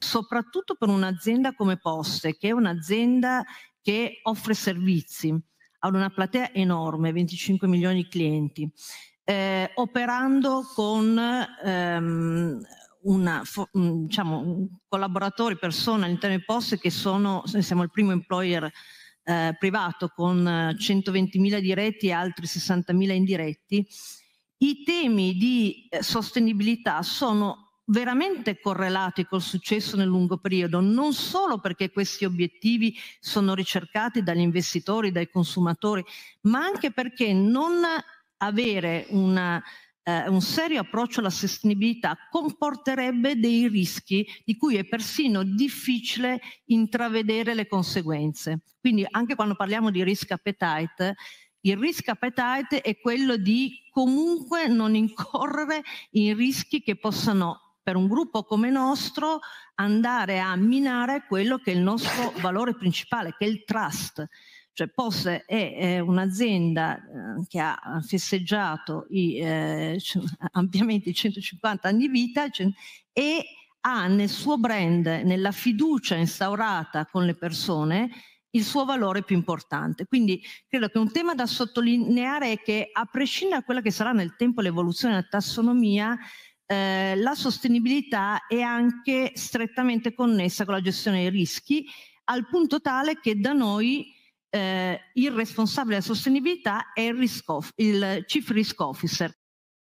soprattutto per un'azienda come Poste, che è un'azienda che offre servizi ad una platea enorme, 25 milioni di clienti, eh, operando con ehm, una, mm, diciamo, collaboratori, persone all'interno di Poste che sono, siamo il primo employer eh, privato con 120.000 diretti e altri 60.000 indiretti, i temi di eh, sostenibilità sono veramente correlati col successo nel lungo periodo, non solo perché questi obiettivi sono ricercati dagli investitori, dai consumatori, ma anche perché non avere una, eh, un serio approccio alla sostenibilità comporterebbe dei rischi di cui è persino difficile intravedere le conseguenze. Quindi anche quando parliamo di risk appetite, il risk appetite è quello di comunque non incorrere in rischi che possano per un gruppo come il nostro andare a minare quello che è il nostro valore principale, che è il trust. Cioè Posse è, è un'azienda eh, che ha festeggiato i, eh, ampiamente i 150 anni di vita cioè, e ha nel suo brand, nella fiducia instaurata con le persone, il suo valore più importante. Quindi credo che un tema da sottolineare è che a prescindere da quella che sarà nel tempo l'evoluzione della tassonomia, eh, la sostenibilità è anche strettamente connessa con la gestione dei rischi, al punto tale che da noi eh, il responsabile della sostenibilità è il, risk off, il Chief Risk Officer,